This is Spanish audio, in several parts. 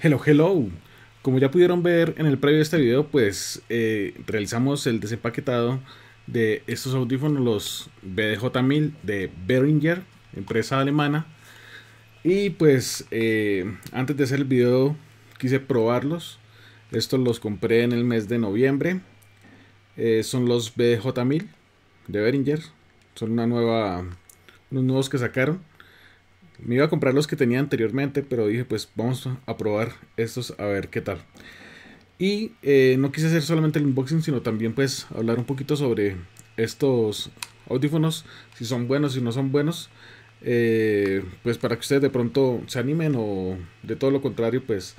Hello, hello. Como ya pudieron ver en el previo de este video, pues eh, realizamos el desempaquetado de estos audífonos, los BDJ1000 de Behringer, empresa alemana. Y pues eh, antes de hacer el video quise probarlos. Estos los compré en el mes de noviembre. Eh, son los BDJ1000 de Behringer. Son una nueva, unos nuevos que sacaron. Me iba a comprar los que tenía anteriormente, pero dije, pues vamos a probar estos a ver qué tal. Y eh, no quise hacer solamente el unboxing, sino también pues hablar un poquito sobre estos audífonos, si son buenos, si no son buenos. Eh, pues para que ustedes de pronto se animen o de todo lo contrario, pues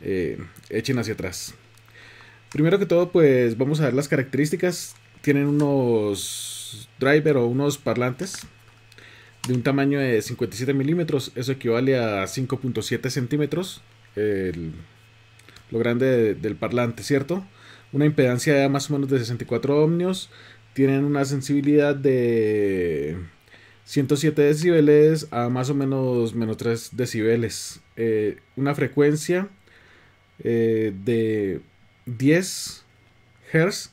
eh, echen hacia atrás. Primero que todo, pues vamos a ver las características. Tienen unos driver o unos parlantes de un tamaño de 57 milímetros, eso equivale a 5.7 centímetros, lo grande del parlante, ¿cierto? Una impedancia de más o menos de 64 ohmios, tienen una sensibilidad de 107 decibeles a más o menos menos 3 decibeles, eh, una frecuencia eh, de 10 Hz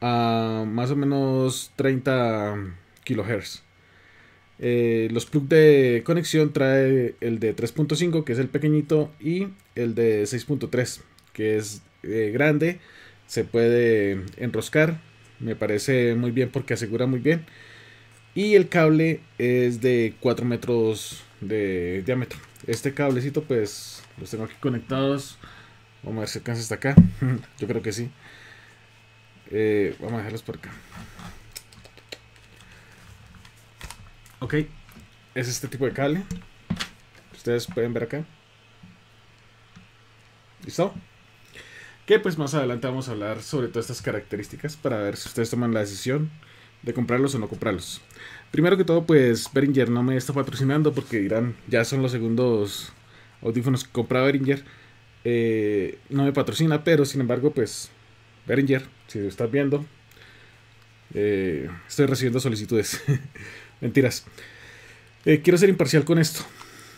a más o menos 30 kilohertz. Eh, los plugs de conexión trae el de 3.5 que es el pequeñito y el de 6.3 que es eh, grande. Se puede enroscar. Me parece muy bien porque asegura muy bien. Y el cable es de 4 metros de diámetro. Este cablecito pues los tengo aquí conectados. Vamos a ver si alcanza hasta acá. Yo creo que sí. Eh, vamos a dejarlos por acá. Ok. Es este tipo de cable. Ustedes pueden ver acá. ¿Listo? Que pues más adelante vamos a hablar sobre todas estas características para ver si ustedes toman la decisión de comprarlos o no comprarlos. Primero que todo, pues Behringer no me está patrocinando porque dirán, ya son los segundos audífonos que compra Beringer. Eh, no me patrocina, pero sin embargo, pues Beringer si lo estás viendo, eh, estoy recibiendo solicitudes. Mentiras. Eh, quiero ser imparcial con esto.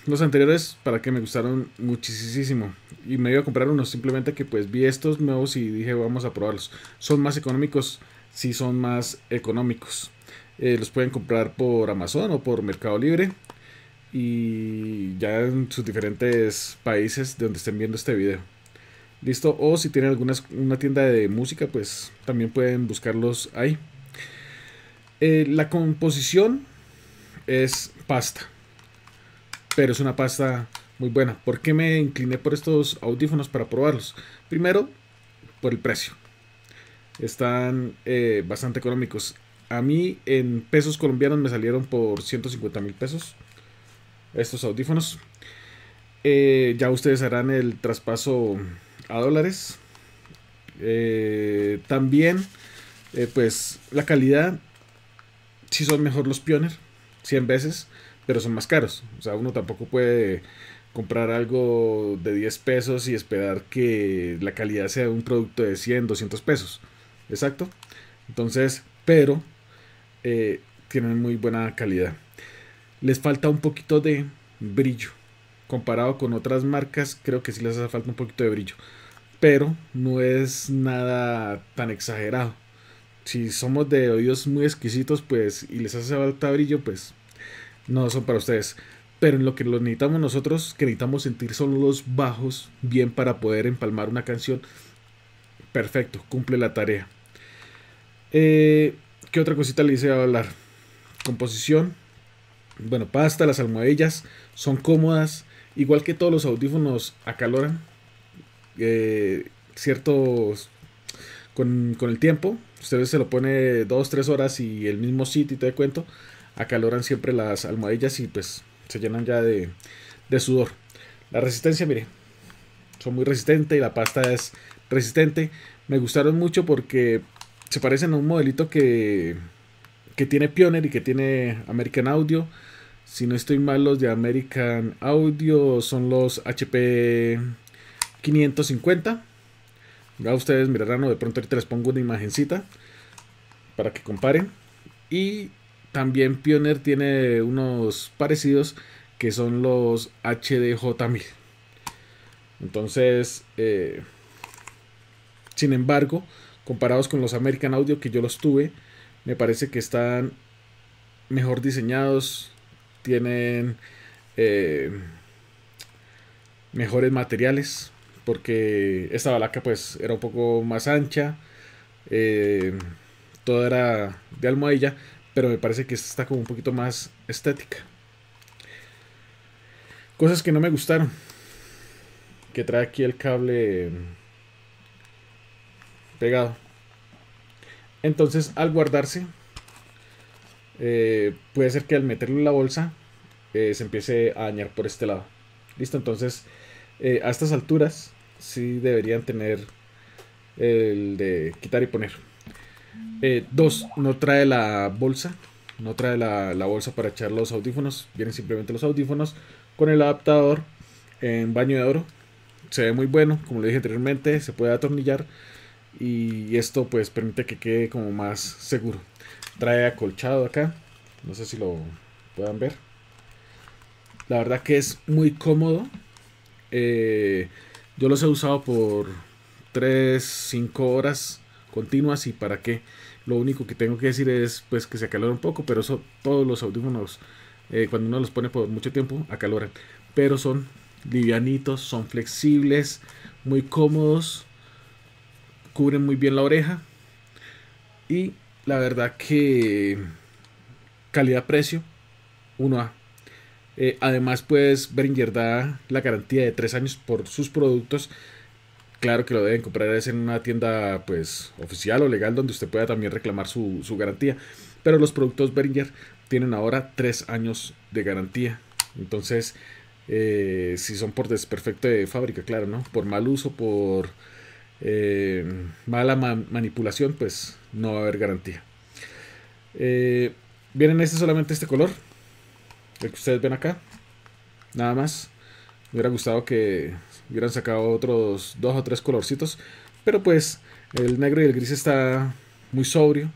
Los anteriores, para que me gustaron muchísimo. Y me iba a comprar unos. Simplemente que pues vi estos nuevos y dije vamos a probarlos. Son más económicos. Sí, son más económicos. Eh, los pueden comprar por Amazon o por Mercado Libre. Y ya en sus diferentes países de donde estén viendo este video. Listo. O si tienen alguna una tienda de música, pues también pueden buscarlos ahí. Eh, la composición es pasta. Pero es una pasta muy buena. ¿Por qué me incliné por estos audífonos para probarlos? Primero, por el precio. Están eh, bastante económicos. A mí en pesos colombianos me salieron por 150 mil pesos estos audífonos. Eh, ya ustedes harán el traspaso a dólares. Eh, también, pues la calidad, si son mejor los Pioneer 100 veces, pero son más caros. O sea, uno tampoco puede comprar algo de 10 pesos y esperar que la calidad sea un producto de 100, 200 pesos. Exacto. Entonces, pero eh, tienen muy buena calidad. Les falta un poquito de brillo. Comparado con otras marcas, creo que sí les hace falta un poquito de brillo. Pero no es nada tan exagerado si somos de oídos muy exquisitos, pues, y les hace falta brillo, pues, no son para ustedes. Pero en lo que los necesitamos nosotros, que necesitamos sentir solo los bajos bien para poder empalmar una canción, perfecto, cumple la tarea. Eh, ¿Qué otra cosita le hice hablar? Composición. Bueno, pasta, las almohadillas son cómodas. Igual que todos los audífonos acaloran. Eh, ciertos con, con el tiempo Ustedes se lo pone dos, tres horas y el mismo sitio y te de cuento. Acaloran siempre las almohadillas y pues se llenan ya de, sudor. La resistencia, mire, son muy resistentes y la pasta es resistente. Me gustaron mucho porque se parecen a un modelito que, que tiene Pioneer y que tiene American Audio. Si no estoy mal, los de American Audio son los HP 550. Ya ustedes mirarán, o de pronto ahorita les pongo una imagencita para que comparen. Y también Pioneer tiene unos parecidos que son los HDJ1000. Entonces, eh, sin embargo, comparados con los American Audio que yo los tuve, me parece que están mejor diseñados, tienen eh, mejores materiales, porque esta balaca pues era un poco más ancha, eh, todo era de almohadilla, pero me parece que esta está como un poquito más estética. Cosas que no me gustaron, que trae aquí el cable pegado. Entonces al guardarse, eh, puede ser que al meterlo en la bolsa eh, se empiece a dañar por este lado. Listo, entonces eh, a estas alturas sí deberían tener el de quitar y poner. Eh, dos, no trae la bolsa. No trae la, la, bolsa para echar los audífonos. Vienen simplemente los audífonos con el adaptador en baño de oro. Se ve muy bueno, como le dije anteriormente, se puede atornillar y esto pues permite que quede como más seguro. Trae acolchado acá, no sé si lo puedan ver. La verdad que es muy cómodo, eh, yo los he usado por 3, 5 horas continuas y para qué. Lo único que tengo que decir es pues que se acalora un poco, pero eso todos los audífonos, eh, cuando uno los pone por mucho tiempo, acaloran. Pero son livianitos, son flexibles, muy cómodos, cubren muy bien la oreja y la verdad que calidad-precio 1A. Eh, además, pues Beringer da la garantía de 3 años por sus productos. Claro que lo deben comprar es en una tienda pues oficial o legal donde usted pueda también reclamar su, garantía. Pero los productos Beringer tienen ahora 3 años de garantía. Entonces, eh, si son por desperfecto de fábrica, claro, ¿no? Por mal uso, por eh, mala manipulación, pues no va a haber garantía. Vienen este solamente este color, el que ustedes ven acá. Nada más. Me hubiera gustado que hubieran sacado otros dos o tres colorcitos. Pero pues el negro y el gris está muy sobrio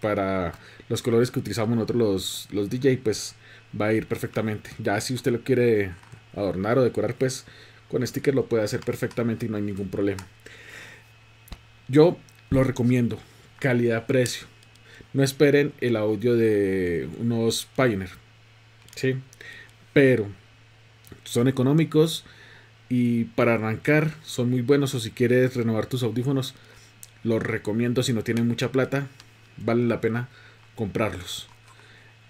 para los colores que utilizamos nosotros los, los DJ. Pues va a ir perfectamente. Ya si usted lo quiere adornar o decorar, pues con sticker lo puede hacer perfectamente y no hay ningún problema. Yo lo recomiendo. Calidad-precio. No esperen el audio de unos Pioneer ¿sí? Pero son económicos y para arrancar son muy buenos o si quieres renovar tus audífonos, los recomiendo si no tienen mucha plata, vale la pena comprarlos.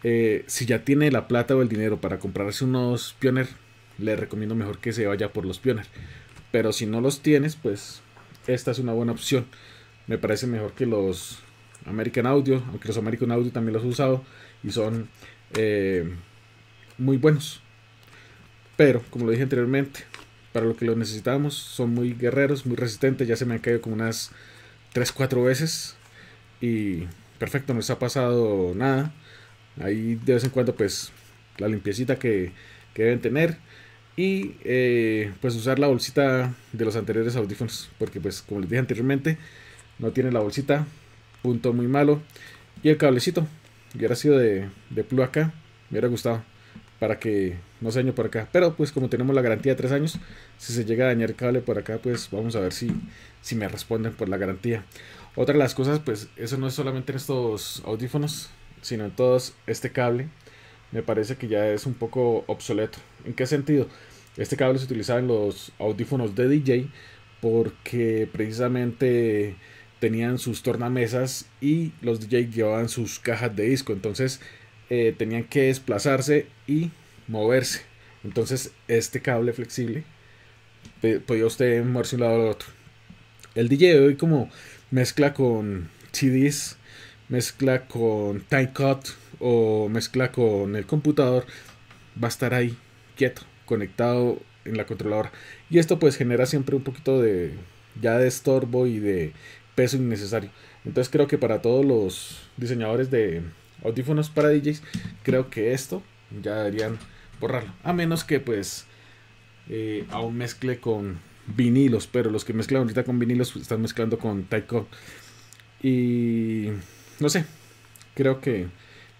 Eh, si ya tiene la plata o el dinero para comprarse unos Pioneer, le recomiendo mejor que se vaya por los Pioneer. Pero si no los tienes, pues esta es una buena opción. Me parece mejor que los American Audio, aunque los American Audio también los he usado y son eh, muy buenos. Pero, como lo dije anteriormente, para lo que lo necesitamos, son muy guerreros, muy resistentes. Ya se me han caído como unas 3-4 veces. Y perfecto, no les ha pasado nada. Ahí de vez en cuando, pues, la limpiecita que, que deben tener. Y eh, pues usar la bolsita de los anteriores audífonos. Porque pues como les dije anteriormente, no tiene la bolsita. Punto muy malo. Y el cablecito. Hubiera sido de, de Plu acá. Me hubiera gustado para que no se dañe por acá. Pero pues como tenemos la garantía de 3 años, si se llega a dañar cable por acá, pues vamos a ver si, si me responden por la garantía. Otra de las cosas, pues eso no es solamente en estos audífonos, sino en todos este cable. Me parece que ya es un poco obsoleto. ¿En qué sentido? Este cable se utilizaba en los audífonos de DJ porque precisamente tenían sus tornamesas y los DJ llevaban sus cajas de disco. Entonces eh, tenían que desplazarse y moverse. Entonces este cable flexible podía usted moverse un lado al otro. El DJ hoy como mezcla con CDs, mezcla con time cut o mezcla con el computador, va a estar ahí quieto, conectado en la controladora. Y esto pues genera siempre un poquito de ya de estorbo y de peso innecesario. Entonces creo que para todos los diseñadores de audífonos para DJs, creo que esto ya deberían borrarlo. A menos que pues eh, aún mezcle con vinilos, pero los que mezclan ahorita con vinilos están mezclando con Taiko. Y no sé, creo que,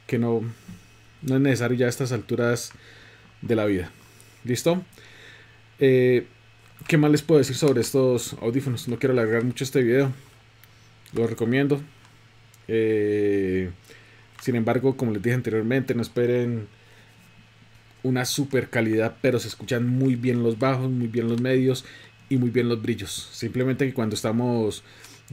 que no, no es necesario ya a estas alturas de la vida. ¿Listo? Eh, ¿Qué más les puedo decir sobre estos audífonos? No quiero alargar mucho este video. Lo recomiendo. Eh, sin embargo, como les dije anteriormente, no esperen una super calidad, pero se escuchan muy bien los bajos, muy bien los medios y muy bien los brillos. Simplemente que cuando estamos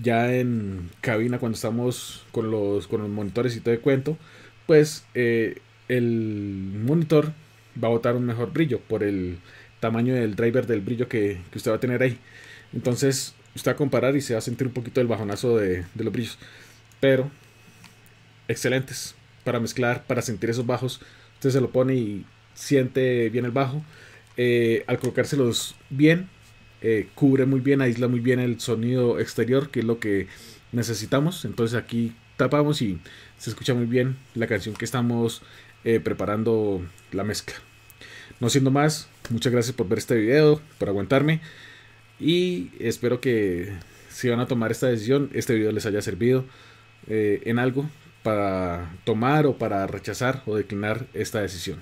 ya en cabina, cuando estamos con los, con los monitores y todo de cuento, pues eh, el monitor va a botar un mejor brillo por el tamaño del driver del brillo que, usted va a tener ahí. Entonces usted va a comparar y se va a sentir un poquito el bajonazo de, de los brillos. Pero excelentes para mezclar, para sentir esos bajos. Usted se lo pone y siente bien el bajo. Eh, al colocárselos bien, eh, cubre muy bien, aísla muy bien el sonido exterior, que es lo que necesitamos. Entonces aquí tapamos y se escucha muy bien la canción que estamos eh, preparando la mezcla. No siendo más, muchas gracias por ver este video, por aguantarme y espero que si van a tomar esta decisión, este video les haya servido en algo para tomar o para rechazar o declinar esta decisión.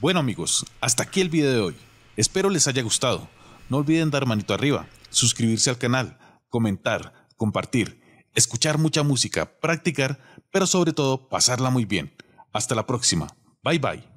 Bueno amigos, hasta aquí el video de hoy. Espero les haya gustado. No olviden dar manito arriba, suscribirse al canal, comentar, compartir, escuchar mucha música, practicar, pero sobre todo pasarla muy bien. Hasta la próxima. Bye bye.